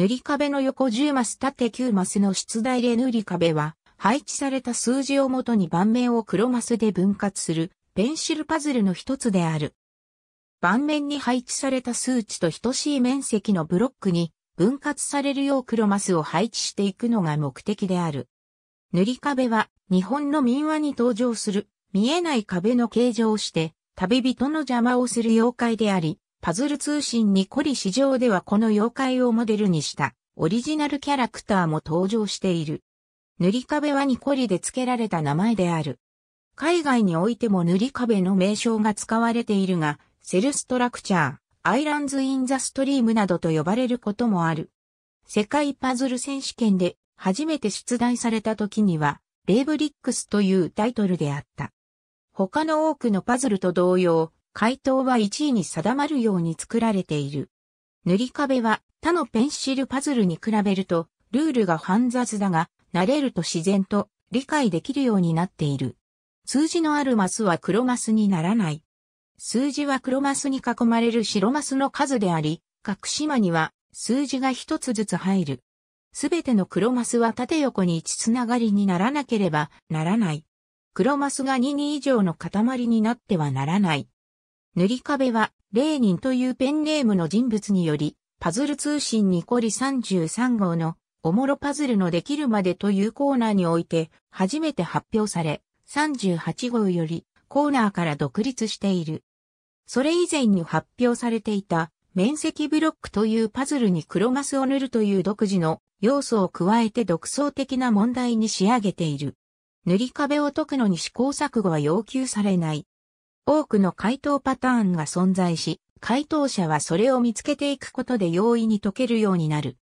塗り壁の横10マス縦9マスの出題で塗り壁は、配置された数字をもとに盤面を黒マスで分割する、ペンシルパズルの一つである。盤面に配置された数値と等しい面積のブロックに分割されるよう黒マスを配置していくのが目的である。塗り壁は日本の民話に登場する見えない壁の形状をして旅人の邪魔をする妖怪であり、パズル通信にコリ市場ではこの妖怪をモデルにしたオリジナルキャラクターも登場している。塗り壁はニコリで付けられた名前である。海外においても塗り壁の名称が使われているが、セルストラクチャー、アイランズ・イン・ザ・ストリームなどと呼ばれることもある。世界パズル選手権で初めて出題された時には、レイブリックスというタイトルであった。他の多くのパズルと同様、回答は1位に定まるように作られている。塗り壁は他のペンシルパズルに比べると、ルールが煩雑だが、慣れると自然と理解できるようになっている。数字のあるマスは黒マスにならない。数字は黒マスに囲まれる白マスの数であり、隠し間には数字が一つずつ入る。すべての黒マスは縦横に一つながりにならなければならない。黒マスが2に以上の塊になってはならない。塗り壁は、レーニンというペンネームの人物により、パズル通信にコリ33号の、おもろパズルのできるまでというコーナーにおいて、初めて発表され、38号より、コーナーから独立している。それ以前に発表されていた、面積ブロックというパズルに黒マスを塗るという独自の要素を加えて独創的な問題に仕上げている。塗り壁を解くのに試行錯誤は要求されない。多くの回答パターンが存在し、回答者はそれを見つけていくことで容易に解けるようになる。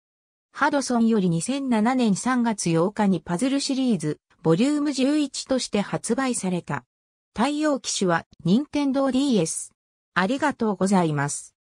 ハドソンより2007年3月8日にパズルシリーズ、ボリューム11として発売された。対応機種は、任天堂 DS。ありがとうございます。